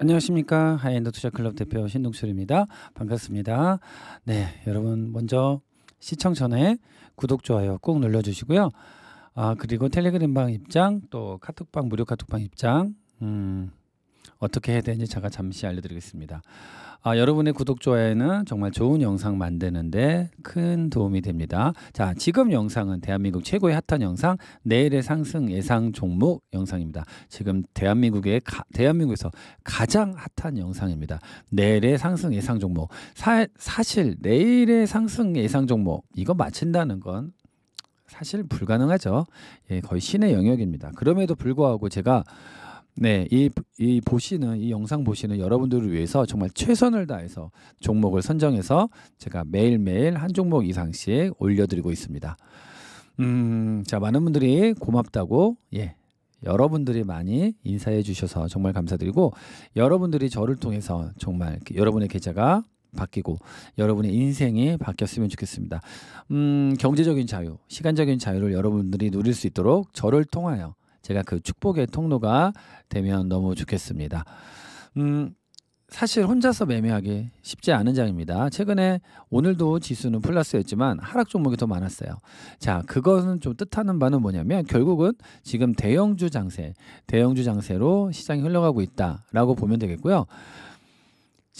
안녕하십니까 하이엔드 투자클럽 대표 신동철입니다. 반갑습니다. 네, 여러분 먼저 시청 전에 구독 좋아요 꼭 눌러주시고요. 아 그리고 텔레그램방 입장 또 카톡방 무료 카톡방 입장 음, 어떻게 해야 되는지 제가 잠시 알려드리겠습니다. 아, 여러분의 구독 좋아요는 정말 좋은 영상 만드는데 큰 도움이 됩니다. 자, 지금 영상은 대한민국 최고의 핫한 영상 내일의 상승 예상 종목 영상입니다. 지금 대한민국의 가, 대한민국에서 가장 핫한 영상입니다. 내일의 상승 예상 종목 사, 사실 내일의 상승 예상 종목 이거 맞힌다는 건 사실 불가능하죠. 예, 거의 신의 영역입니다. 그럼에도 불구하고 제가 네, 이, 이 보시는 이 영상 보시는 여러분들을 위해서 정말 최선을 다해서 종목을 선정해서 제가 매일매일 한 종목 이상씩 올려드리고 있습니다. 음, 자 많은 분들이 고맙다고 예. 여러분들이 많이 인사해 주셔서 정말 감사드리고 여러분들이 저를 통해서 정말 여러분의 계좌가 바뀌고 여러분의 인생이 바뀌었으면 좋겠습니다. 음, 경제적인 자유, 시간적인 자유를 여러분들이 누릴 수 있도록 저를 통하여 제가 그 축복의 통로가 되면 너무 좋겠습니다. 음, 사실 혼자서 매매하기 쉽지 않은 장입니다. 최근에 오늘도 지수는 플러스였지만 하락 종목이 더 많았어요. 자, 그것은 좀 뜻하는 바는 뭐냐면 결국은 지금 대형주 장세, 대형주 장세로 시장이 흘러가고 있다라고 보면 되겠고요.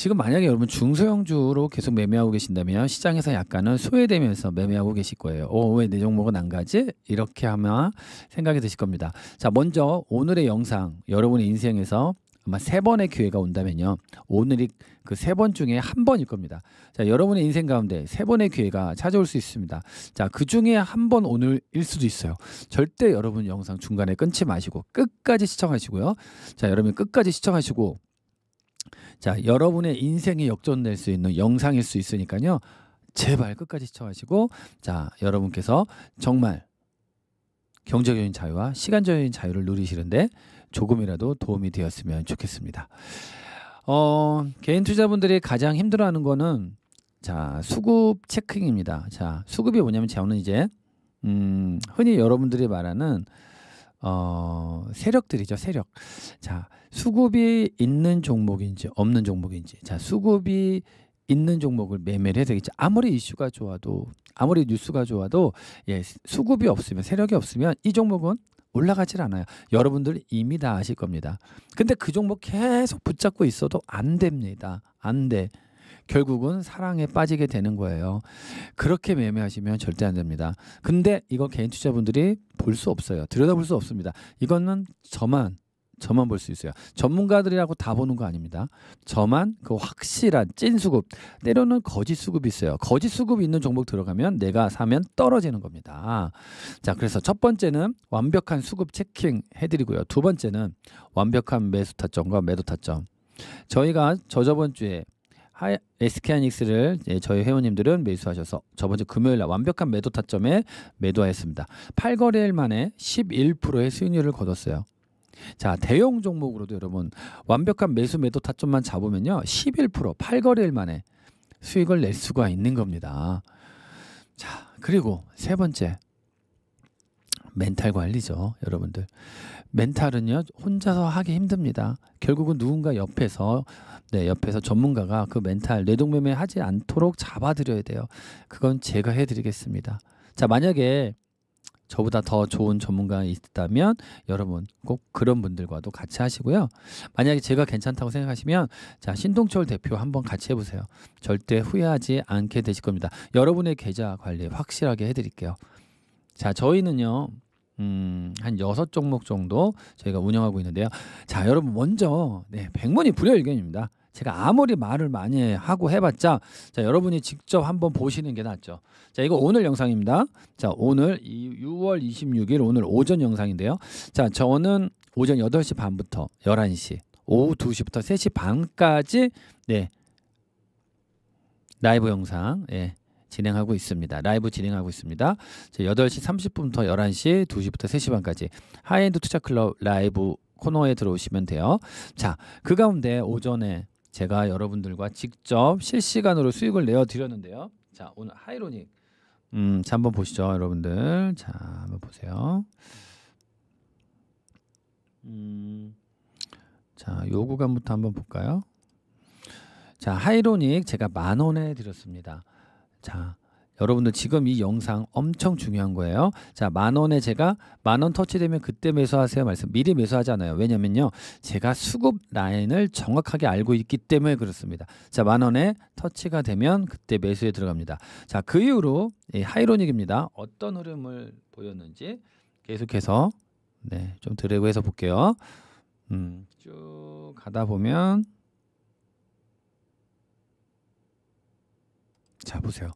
지금 만약에 여러분 중소형주로 계속 매매하고 계신다면 시장에서 약간은 소외되면서 매매하고 계실 거예요. 어, 왜내 종목은 안 가지? 이렇게 하면 생각이 드실 겁니다. 자, 먼저 오늘의 영상 여러분의 인생에서 아마 세 번의 기회가 온다면요. 오늘이 그 세 번 중에 한 번일 겁니다. 자, 여러분의 인생 가운데 세 번의 기회가 찾아올 수 있습니다. 자, 그 중에 한 번 오늘일 수도 있어요. 절대 여러분 영상 중간에 끊지 마시고 끝까지 시청하시고요. 자, 여러분 끝까지 시청하시고 자, 여러분의 인생이 역전될 수 있는 영상일 수 있으니까요. 제발 끝까지 시청하시고 자, 여러분께서 정말 경제적인 자유와 시간적인 자유를 누리시는데 조금이라도 도움이 되었으면 좋겠습니다. 어, 개인 투자분들이 가장 힘들어하는 거는 자, 수급 체크입니다. 자, 수급이 뭐냐면 저는 이제 음, 흔히 여러분들이 말하는 어, 세력들이죠, 세력. 자, 수급이 있는 종목인지 없는 종목인지. 자, 수급이 있는 종목을 매매를 해야 되겠죠. 아무리 이슈가 좋아도 아무리 뉴스가 좋아도 예, 수급이 없으면 세력이 없으면 이 종목은 올라가질 않아요. 여러분들 이미 다 아실 겁니다. 근데 그 종목 계속 붙잡고 있어도 안 됩니다. 안 돼. 결국은 사랑에 빠지게 되는 거예요. 그렇게 매매하시면 절대 안 됩니다. 근데 이거 개인 투자분들이 볼 수 없어요. 들여다볼 수 없습니다. 이거는 저만 저만 볼 수 있어요. 전문가들이라고 다 보는 거 아닙니다. 저만 그 확실한 찐 수급, 때로는 거짓 수급이 있어요. 거짓 수급이 있는 종목 들어가면 내가 사면 떨어지는 겁니다. 자, 그래서 첫 번째는 완벽한 수급 체킹 해드리고요. 두 번째는 완벽한 매수 타점과 매도 타점. 저희가 저저번 주에 SK하이닉스를 예, 저희 회원님들은 매수하셔서 저번주 금요일 날 완벽한 매도 타점에 매도하였습니다. 8거래일 만에 11%의 수익률을 거뒀어요. 자 대형 종목으로도 여러분 완벽한 매수 매도 타점만 잡으면요 11% 8거래일 만에 수익을 낼 수가 있는 겁니다. 자 그리고 세 번째 멘탈 관리죠, 여러분들. 멘탈은요, 혼자서 하기 힘듭니다. 결국은 누군가 옆에서 네, 옆에서 전문가가 그 멘탈 뇌동매매 하지 않도록 잡아드려야 돼요. 그건 제가 해드리겠습니다. 자, 만약에 저보다 더 좋은 전문가 가 있다면 여러분 꼭 그런 분들과도 같이 하시고요. 만약에 제가 괜찮다고 생각하시면 자 신동철 대표 한번 같이 해보세요. 절대 후회하지 않게 되실 겁니다. 여러분의 계좌 관리 확실하게 해드릴게요. 자 저희는요. 음, 한 여섯 종목 정도 저희가 운영하고 있는데요. 자, 여러분 먼저 네, 1문이 불여일견입니다. 제가 아무리 말을 많이 하고 해봤자 자 여러분이 직접 한번 보시는 게 낫죠. 자 이거 오늘 영상입니다. 자 오늘 6월 26일 오늘 오전 영상인데요. 자 저는 오전 8시 반부터 11시 오후 2시부터 3시 반까지 네 라이브 영상 예 진행하고 있습니다. 라이브 진행하고 있습니다. 8시 30분부터 11시, 2시부터 3시 반까지 하이엔드 투자 클럽 라이브 코너에 들어오시면 돼요. 자, 그 가운데 오전에 제가 여러분들과 직접 실시간으로 수익을 내어 드렸는데요. 자, 오늘 하이로닉 음, 자 한번 보시죠, 여러분들. 자, 한번 보세요. 음. 자, 요구감부터 한번 볼까요? 자, 하이로닉 제가 만 원에 드렸습니다. 자, 여러분들 지금 이 영상 엄청 중요한 거예요. 자, 만 원에 제가 만원 터치되면 그때 매수하세요 말씀 미리 매수하잖아요 왜냐면요. 제가 수급 라인을 정확하게 알고 있기 때문에 그렇습니다. 자, 만 원에 터치가 되면 그때 매수에 들어갑니다. 자, 그 이후로 하이로닉입니다. 어떤 흐름을 보였는지 계속해서 네, 좀 드래그해서 볼게요. 음, 쭉 가다 보면 자, 보세요.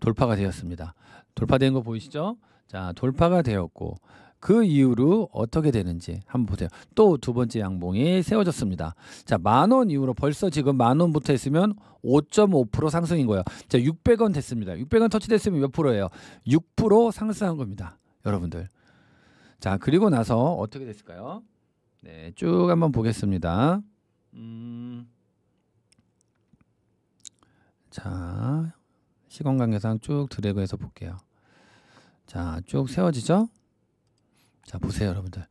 돌파가 되었습니다. 돌파된 거 보이시죠? 자, 돌파가 되었고 그 이후로 어떻게 되는지 한번 보세요. 또 두 번째 양봉이 세워졌습니다. 자, 만원 이후로 벌써 지금 만 원부터 했으면 5.5% 상승인 거예요. 자, 600원 됐습니다. 600원 터치됐으면 몇 프로예요? 6% 상승한 겁니다. 여러분들. 자, 그리고 나서 어떻게 됐을까요? 네, 쭉 한번 보겠습니다. 음... 자, 시간 관계상 쭉 드래그해서 볼게요. 자, 쭉 세워지죠? 자, 보세요, 여러분들.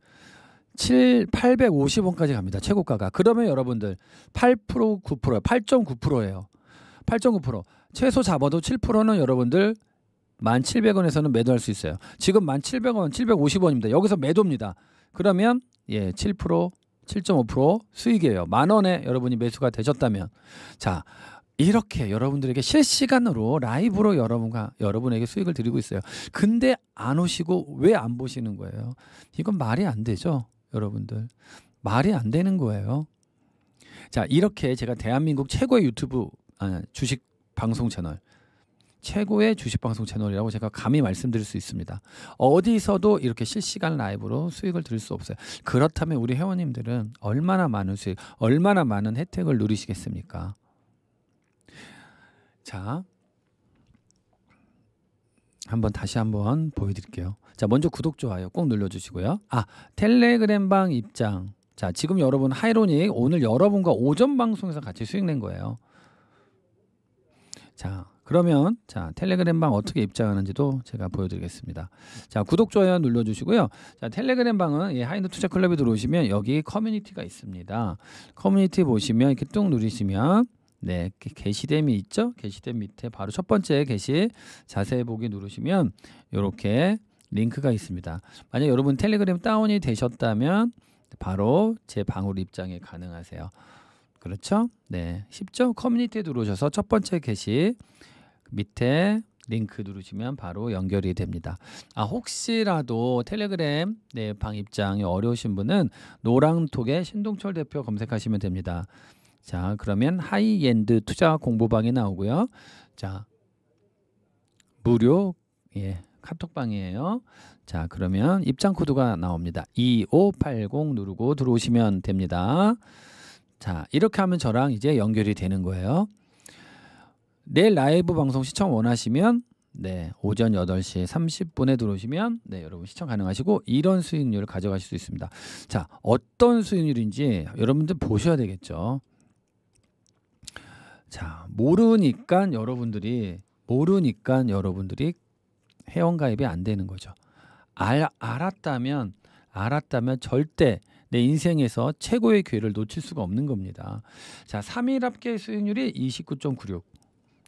7, 850원까지 갑니다. 최고가가. 그러면 여러분들 8% 9%예요. 8.9%예요. 8.9%. 최소 잡아도 7%는 여러분들 1,700원에서는 매도할 수 있어요. 지금 1,700원, 750원입니다. 여기서 매도입니다. 그러면 예, 7%, 7.5% 수익이에요. 만 원에 여러분이 매수가 되셨다면 자, 이렇게 여러분들에게 실시간으로 라이브로 여러분과 여러분에게 수익을 드리고 있어요. 근데 안 오시고 왜 안 보시는 거예요? 이건 말이 안 되죠, 여러분들. 말이 안 되는 거예요. 자, 이렇게 제가 대한민국 최고의 유튜브 아, 주식 방송 채널 최고의 주식 방송 채널이라고 제가 감히 말씀드릴 수 있습니다. 어디서도 이렇게 실시간 라이브로 수익을 드릴 수 없어요. 그렇다면 우리 회원님들은 얼마나 많은 수익, 얼마나 많은 혜택을 누리시겠습니까? 자, 한번 다시 한번 보여드릴게요. 자, 먼저 구독 좋아요 꼭 눌러주시고요. 아, 텔레그램방 입장. 자, 지금 여러분 하이로닉 오늘 여러분과 오전 방송에서 같이 수익 낸 거예요. 자, 그러면 자 텔레그램방 어떻게 입장하는지도 제가 보여드리겠습니다. 자 구독 좋아요 눌러주시고요. 자 텔레그램방은 예, 하인드 투자 클럽에 들어오시면 여기 커뮤니티가 있습니다. 커뮤니티 보시면 이렇게 뚝 누르시면 네, 게시됨이 있죠? 게시됨 밑에 바로 첫 번째 게시 자세히 보기 누르시면 이렇게 링크가 있습니다. 만약 여러분 텔레그램 다운이 되셨다면 바로 제 방울 입장에 가능하세요. 그렇죠? 네, 쉽죠? 커뮤니티에 들어오셔서 첫 번째 게시 밑에 링크 누르시면 바로 연결이 됩니다. 아 혹시라도 텔레그램 네, 방 입장이 어려우신 분은 노랑톡에 신동철 대표 검색하시면 됩니다. 자, 그러면 하이엔드 투자 공부방이 나오고요. 자, 무료 예, 카톡방이에요. 자, 그러면 입장 코드가 나옵니다. 2580 누르고 들어오시면 됩니다. 자, 이렇게 하면 저랑 이제 연결이 되는 거예요. 내 라이브 방송 시청 원하시면 네, 오전 8시 30분에 들어오시면 네, 여러분 시청 가능하시고 이런 수익률을 가져가실 수 있습니다. 자, 어떤 수익률인지 여러분들 보셔야 되겠죠. 자, 모르니까 여러분들이 모르니까 여러분들이 회원가입이 안 되는 거죠. 알, 알았다면 알았다면 절대 내 인생에서 최고의 기회를 놓칠 수가 없는 겁니다. 자, 3일 합계 수익률이 29.96.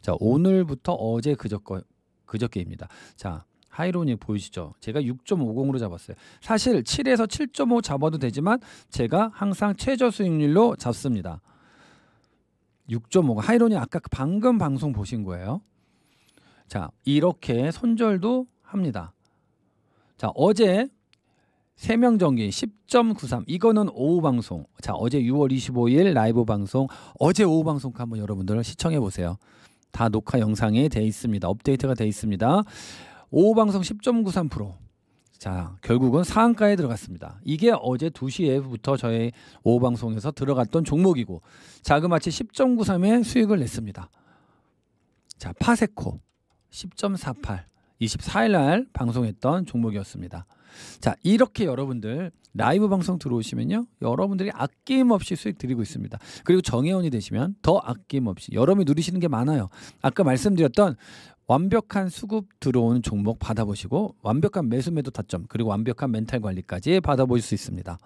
자, 오늘부터 어제 그저거, 그저께입니다. 자, 하이로닉 보이시죠? 제가 6.50으로 잡았어요. 사실 7에서 7.5 잡아도 되지만 제가 항상 최저 수익률로 잡습니다. 6.5가 하이론이 아까 그 방금 방송 보신 거예요. 자, 이렇게 손절도 합니다. 자, 어제 세명 정기 10.93 이거는 오후 방송. 자, 어제 6월 25일 라이브 방송 어제 오후 방송 한번 여러분들 시청해 보세요. 다 녹화 영상에 돼 있습니다. 업데이트가 돼 있습니다. 오후 방송 10.93% 자, 결국은 상한가에 들어갔습니다. 이게 어제 2시에부터 저희 오후 방송에서 들어갔던 종목이고 자그마치 10.93의 수익을 냈습니다. 자, 파세코 10.48 24일 날 방송했던 종목이었습니다. 자, 이렇게 여러분들 라이브 방송 들어오시면요. 여러분들이 아낌없이 수익 드리고 있습니다. 그리고 정회원이 되시면 더 아낌없이 여러분이 누리시는 게 많아요. 아까 말씀드렸던 완벽한 수급 들어오는 종목 받아보시고 완벽한 매수 매도 타점 그리고 완벽한 멘탈 관리까지 받아보실 수 있습니다.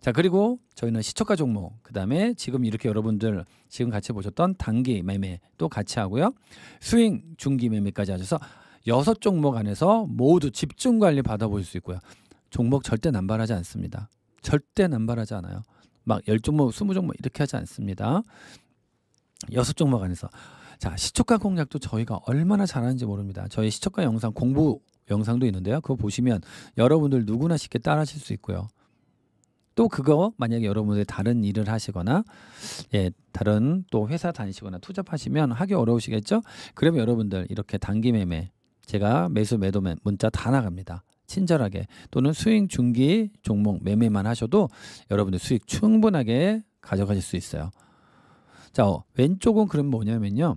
자 그리고 저희는 시초가 종목 그 다음에 지금 이렇게 여러분들 지금 같이 보셨던 단기 매매 또 같이 하고요 스윙 중기 매매까지 하셔서 여섯 종목 안에서 모두 집중 관리 받아볼 수 있고요. 종목 절대 남발하지 않습니다. 절대 남발하지 않아요. 막 열종목 스무 종목 이렇게 하지 않습니다. 여섯 종목 안에서 자 시초가 공략도 저희가 얼마나 잘하는지 모릅니다. 저희 시초가 영상 공부 영상도 있는데요. 그거 보시면 여러분들 누구나 쉽게 따라하실 수 있고요. 또 그거 만약에 여러분들이 다른 일을 하시거나 예 다른 또 회사 다니시거나 투잡하시면 하기 어려우시겠죠? 그러면 여러분들 이렇게 단기 매매 제가 매수 매도면 문자 다 나갑니다. 친절하게 또는 수익 중기 종목 매매만 하셔도 여러분들 수익 충분하게 가져가실 수 있어요. 자, 어, 왼쪽은 그럼 뭐냐면요.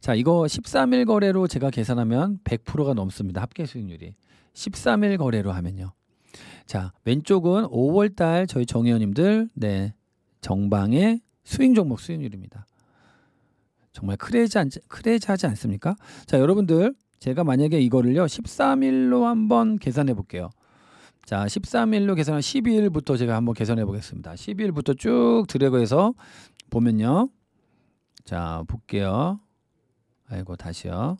자, 이거 13일 거래로 제가 계산하면 100%가 넘습니다. 합계 수익률이. 13일 거래로 하면요. 자, 왼쪽은 5월 달 저희 정의원님들 네. 정방의 수익 종목 수익률입니다. 정말 크레이지 크레이지하지 않습니까? 자, 여러분들 제가 만약에 이거를요 13일로 한번 계산해 볼게요. 자 13일로 계산한 12일부터 제가 한번 계산해 보겠습니다. 12일부터 쭉 드래그해서 보면요. 자 볼게요. 아이고 다시요.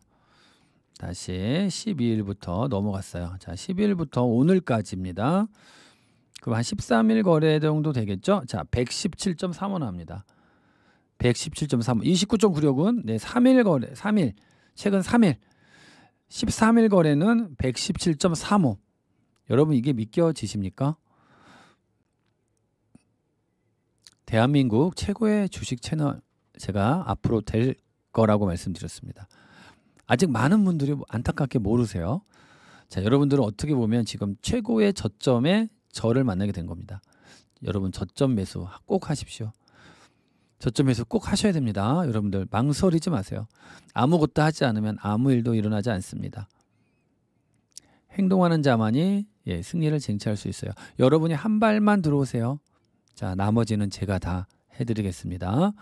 다시 12일부터 넘어갔어요. 자 12일부터 오늘까지입니다. 그럼 한 13일 거래 정도 되겠죠? 자 117.3원 합니다. 117.3원 29.96은 네 3일 거래 3일 최근 3일 13일 거래는 117.35. 여러분 이게 믿겨지십니까? 대한민국 최고의 주식 채널 제가 앞으로 될 거라고 말씀드렸습니다. 아직 많은 분들이 안타깝게 모르세요. 자, 여러분들은 어떻게 보면 지금 최고의 저점에 저를 만나게 된 겁니다. 여러분 저점 매수 꼭 하십시오. 저점에서 꼭 하셔야 됩니다. 여러분들 망설이지 마세요. 아무것도 하지 않으면 아무 일도 일어나지 않습니다. 행동하는 자만이 예, 승리를 쟁취할 수 있어요. 여러분이 한 발만 들어오세요. 자, 나머지는 제가 다 해드리겠습니다.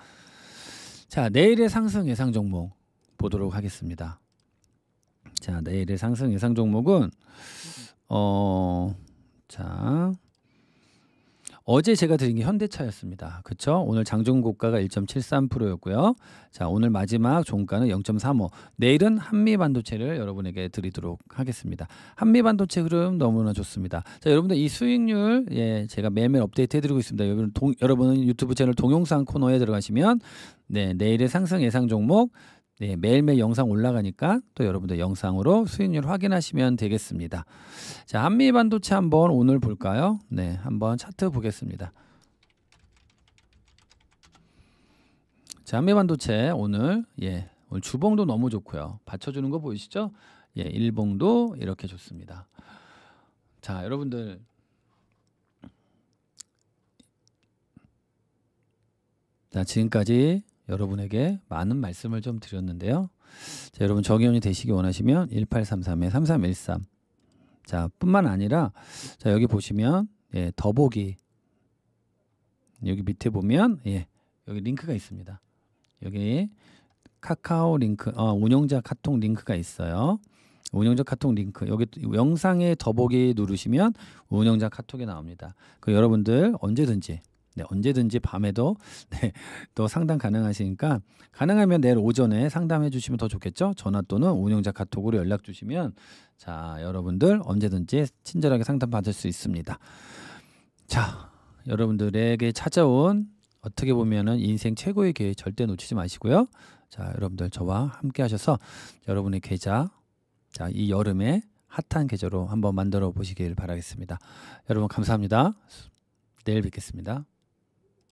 자, 내일의 상승 예상 종목 보도록 하겠습니다. 자, 내일의 상승 예상 종목은 어, 자, 어제 제가 드린 게 현대차였습니다. 그쵸? 오늘 장중 고가가 1.73%였고요. 자, 오늘 마지막 종가는 0.35. 내일은 한미 반도체를 여러분에게 드리도록 하겠습니다. 한미 반도체 흐름 너무나 좋습니다. 자, 여러분들 이 수익률 예, 제가 매매일 업데이트 해드리고 있습니다. 여러분 동, 여러분은 유튜브 채널 동영상 코너에 들어가시면 네, 내일의 상승 예상 종목 네, 매일매일 영상 올라가니까 또 여러분들 영상으로 수익률 확인하시면 되겠습니다. 자, 한미 반도체 한번 오늘 볼까요? 네, 한번 차트 보겠습니다. 자, 한미 반도체 오늘 예, 오늘 주봉도 너무 좋고요. 받쳐주는 거 보이시죠? 예, 일봉도 이렇게 좋습니다. 자, 여러분들 자, 지금까지 여러분에게 많은 말씀을 좀 드렸는데요. 자, 여러분 정의원이 되시기 원하시면 1833에 3313. 자, 뿐만 아니라 자, 여기 보시면 예, 더보기 여기 밑에 보면 예, 여기 링크가 있습니다. 여기 카카오 링크, 아, 운영자 카톡 링크가 있어요. 운영자 카톡 링크 여기 영상에 더보기 누르시면 운영자 카톡이 나옵니다. 그 여러분들 언제든지 네, 언제든지 밤에도 네, 또 상담 가능하시니까 가능하면 내일 오전에 상담해 주시면 더 좋겠죠. 전화 또는 운영자 카톡으로 연락 주시면 자 여러분들 언제든지 친절하게 상담 받을 수 있습니다. 자 여러분들에게 찾아온 어떻게 보면은 인생 최고의 기회 절대 놓치지 마시고요. 자 여러분들 저와 함께 하셔서 여러분의 계좌 자이 여름에 핫한 계좌로 한번 만들어 보시길 바라겠습니다. 여러분 감사합니다. 내일 뵙겠습니다.